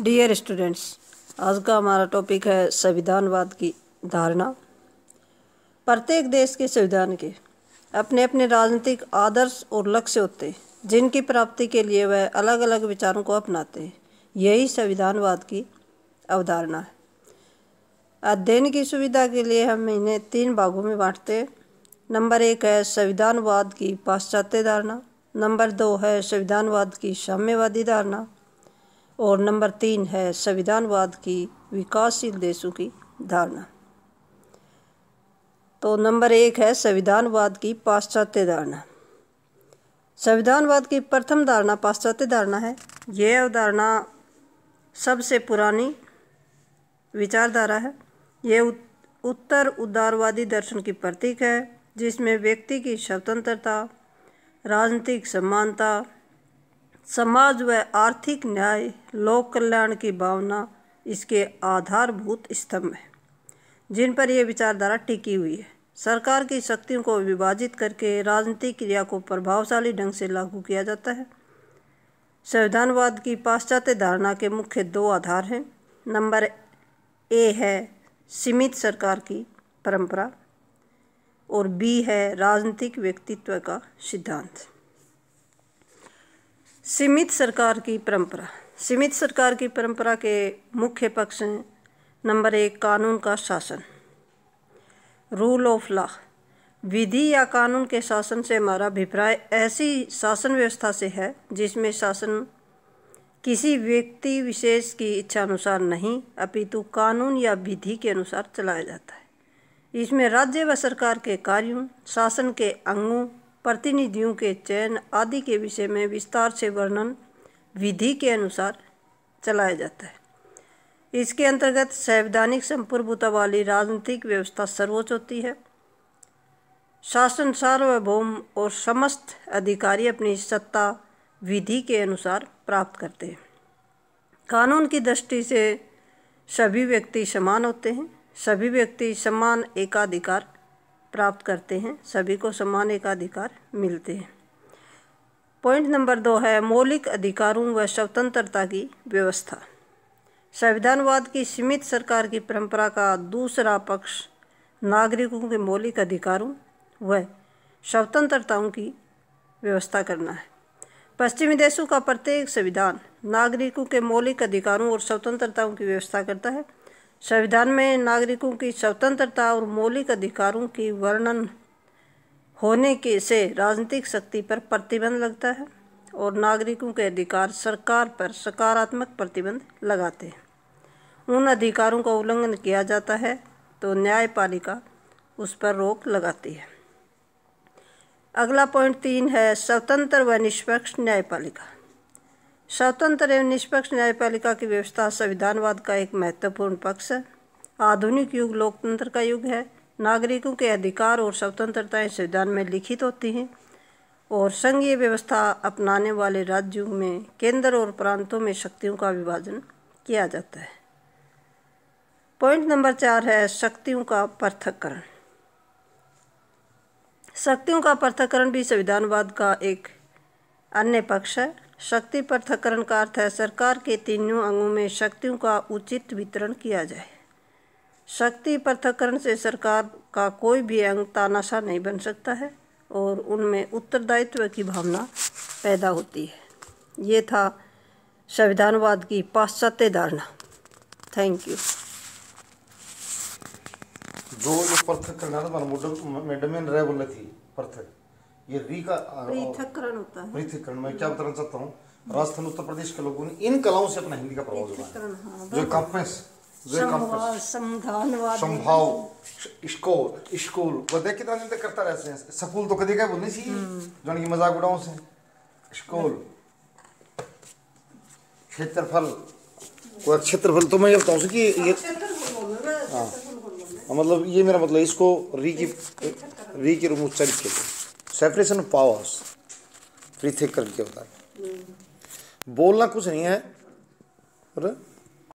dear students आज का हमारा टॉपिक है संविधानवाद की धारणा प्रत्येक देश के संविधान के अपने अपने राजनीतिक आदर्श और लक्ष्य होते हैं जिनकी प्राप्ति के लिए वह अलग अलग विचारों को अपनाते हैं यही संविधानवाद की अवधारणा है अध्ययन की सुविधा के लिए हम इन्हें तीन भागों में बांटते हैं नंबर एक है संविधानवाद की पाश्चात्य धारणा नंबर दो है संविधानवाद की साम्यवादी धारणा और नंबर तीन है संविधानवाद की विकासशील देशों की धारणा तो नंबर एक है संविधानवाद की पाश्चात्य धारणा संविधानवाद की प्रथम धारणा पाश्चात्य धारणा है यह अवधारणा सबसे पुरानी विचारधारा है यह उत्तर उदारवादी दर्शन की प्रतीक है जिसमें व्यक्ति की स्वतंत्रता राजनीतिक समानता समाज व आर्थिक न्याय लोक कल्याण की भावना इसके आधारभूत स्तंभ हैं जिन पर यह विचारधारा टिकी हुई है सरकार की शक्तियों को विभाजित करके राजनीतिक क्रिया को प्रभावशाली ढंग से लागू किया जाता है संविधानवाद की पाश्चात्य धारणा के मुख्य दो आधार हैं नंबर ए है सीमित सरकार की परंपरा और बी है राजनीतिक व्यक्तित्व का सिद्धांत सीमित सरकार की परंपरा सीमित सरकार की परंपरा के मुख्य पक्ष हैं नंबर एक कानून का शासन रूल ऑफ लॉ विधि या कानून के शासन से हमारा अभिप्राय ऐसी शासन व्यवस्था से है जिसमें शासन किसी व्यक्ति विशेष की इच्छा अनुसार नहीं अपितु कानून या विधि के अनुसार चलाया जाता है इसमें राज्य व सरकार के कार्यों शासन के अंगों प्रतिनिधियों के चयन आदि के विषय में विस्तार से वर्णन विधि के अनुसार चलाया जाता है इसके अंतर्गत संवैधानिक संप्रभुता वाली राजनीतिक व्यवस्था सर्वोच्च होती है शासन सार्वभौम और समस्त अधिकारी अपनी सत्ता विधि के अनुसार प्राप्त करते हैं कानून की दृष्टि से सभी व्यक्ति समान होते हैं सभी व्यक्ति समान एकाधिकार प्राप्त करते हैं सभी को समान अधिकार मिलते हैं पॉइंट नंबर दो है मौलिक अधिकारों व स्वतंत्रता की व्यवस्था संविधानवाद की सीमित सरकार की परंपरा का दूसरा पक्ष नागरिकों के मौलिक अधिकारों व स्वतंत्रताओं की व्यवस्था करना है पश्चिमी देशों का प्रत्येक संविधान नागरिकों के मौलिक अधिकारों और स्वतंत्रताओं की व्यवस्था करता है संविधान में नागरिकों की स्वतंत्रता और मौलिक अधिकारों की वर्णन होने के से राजनीतिक शक्ति पर प्रतिबंध लगता है और नागरिकों के अधिकार सरकार पर सकारात्मक प्रतिबंध लगाते हैं उन अधिकारों का उल्लंघन किया जाता है तो न्यायपालिका उस पर रोक लगाती है अगला पॉइंट तीन है स्वतंत्र व निष्पक्ष न्यायपालिका स्वतंत्र एवं निष्पक्ष न्यायपालिका की व्यवस्था संविधानवाद का एक महत्वपूर्ण पक्ष है आधुनिक युग लोकतंत्र का युग है नागरिकों के अधिकार और स्वतंत्रताएं संविधान में लिखित होती हैं और संघीय व्यवस्था अपनाने वाले राज्यों में केंद्र और प्रांतों में शक्तियों का विभाजन किया जाता है पॉइंट नंबर चार है शक्तियों का पृथककरण शक्तियों का पृथककरण भी संविधानवाद का एक अन्य पक्ष है शक्ति पृथककरण का अर्थ है सरकार के तीनों अंगों में शक्तियों का उचित वितरण किया जाए शक्ति पृथकरण से सरकार का कोई भी अंग तानाशाह नहीं बन सकता है और उनमें उत्तरदायित्व की भावना पैदा होती है ये था संविधानवाद की पाश्चात्य धारणा थैंक यू जो जो पृथक करना था मैडम ने रह थी पृथक ये री का पृथककरण होता है पृथककरण मैं क्या बताना चाहता हूँ राजस्थान उत्तर प्रदेश के लोगों ने इन कलाओं से अपना हिंदी का प्रभाव जमाया हाँ, जो कंपनेस संभाव स्कोर स्कूल वो देख कितना दिन करता रहते हैं स्कूल तो कभी क्या बोलनी सी जो की मजाक उड़ाओ से स्कूल क्षेत्रफल क्षेत्रफल तो मैं ये बताऊँ कि ये हाँ मतलब ये मेरा मतलब इसको री की री के रूम उच्चारित किया separation of powers free think करके होता है बोलना कुछ नहीं है और